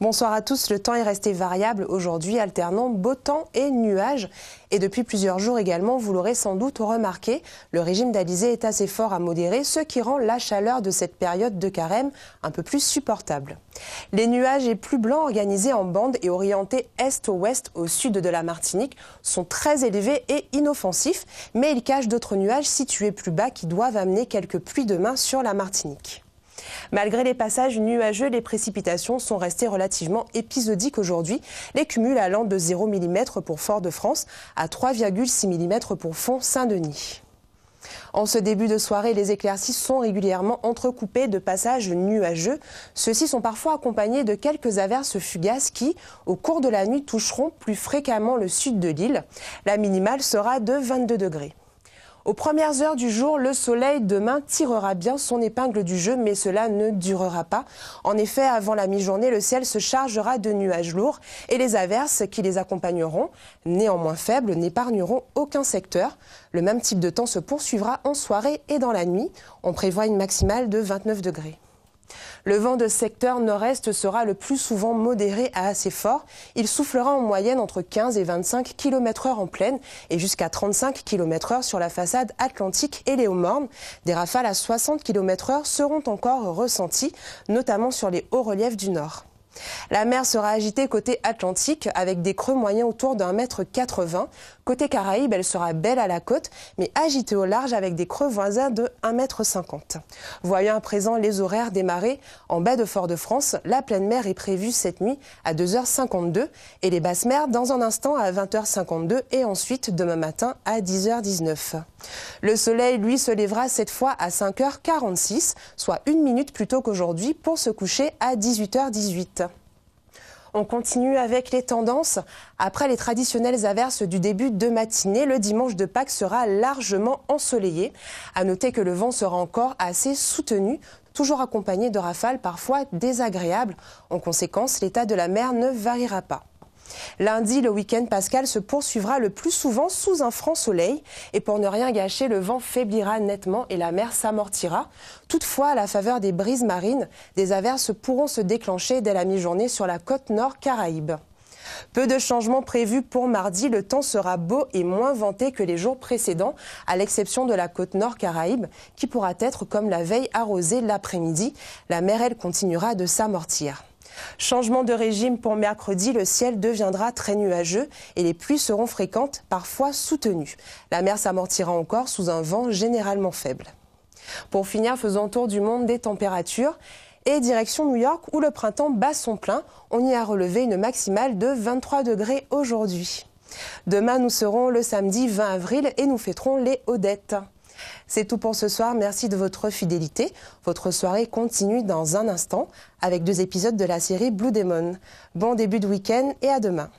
Bonsoir à tous. Le temps est resté variable aujourd'hui, alternant beau temps et nuages. Et depuis plusieurs jours également, vous l'aurez sans doute remarqué, le régime d'Alizé est assez fort à modérer, ce qui rend la chaleur de cette période de carême un peu plus supportable. Les nuages et plus blancs organisés en bandes et orientés est ouest au sud de la Martinique sont très élevés et inoffensifs, mais ils cachent d'autres nuages situés plus bas qui doivent amener quelques pluies demain sur la Martinique. Malgré les passages nuageux, les précipitations sont restées relativement épisodiques aujourd'hui, les cumuls allant de 0 mm pour Fort-de-France à 3,6 mm pour Font-Saint-Denis. En ce début de soirée, les éclaircies sont régulièrement entrecoupées de passages nuageux. Ceux-ci sont parfois accompagnés de quelques averses fugaces qui, au cours de la nuit, toucheront plus fréquemment le sud de l'île. La minimale sera de 22 degrés. Aux premières heures du jour, le soleil demain tirera bien son épingle du jeu, mais cela ne durera pas. En effet, avant la mi-journée, le ciel se chargera de nuages lourds et les averses qui les accompagneront, néanmoins faibles, n'épargneront aucun secteur. Le même type de temps se poursuivra en soirée et dans la nuit. On prévoit une maximale de 29 degrés. Le vent de secteur nord-est sera le plus souvent modéré à assez fort. Il soufflera en moyenne entre 15 et 25 km heure en plaine et jusqu'à 35 km heure sur la façade atlantique et les Hauts-Mornes. Des rafales à 60 km heure seront encore ressenties, notamment sur les hauts reliefs du nord. La mer sera agitée côté Atlantique avec des creux moyens autour d'un mètre 80. Côté Caraïbes, elle sera belle à la côte, mais agitée au large avec des creux voisins de 1 mètre 50. Voyons à présent les horaires des marées. En bas de Fort-de-France, la pleine mer est prévue cette nuit à 2h52 et les basses mers dans un instant à 20h52 et ensuite demain matin à 10h19. Le soleil, lui, se lèvera cette fois à 5h46, soit une minute plus tôt qu'aujourd'hui pour se coucher à 18h18. On continue avec les tendances. Après les traditionnelles averses du début de matinée, le dimanche de Pâques sera largement ensoleillé. À noter que le vent sera encore assez soutenu, toujours accompagné de rafales parfois désagréables. En conséquence, l'état de la mer ne variera pas. Lundi, le week-end pascal se poursuivra le plus souvent sous un franc soleil. Et pour ne rien gâcher, le vent faiblira nettement et la mer s'amortira. Toutefois, à la faveur des brises marines, des averses pourront se déclencher dès la mi-journée sur la côte nord Caraïbe. Peu de changements prévus pour mardi. Le temps sera beau et moins venté que les jours précédents, à l'exception de la côte nord Caraïbe, qui pourra être comme la veille arrosée l'après-midi. La mer, elle, continuera de s'amortir. Changement de régime pour mercredi, le ciel deviendra très nuageux et les pluies seront fréquentes, parfois soutenues. La mer s'amortira encore sous un vent généralement faible. Pour finir, faisons tour du monde des températures. Et direction New York où le printemps bat son plein. On y a relevé une maximale de 23 degrés aujourd'hui. Demain, nous serons le samedi 20 avril et nous fêterons les Odettes. C'est tout pour ce soir. Merci de votre fidélité. Votre soirée continue dans un instant avec deux épisodes de la série Blue Demon. Bon début de week-end et à demain.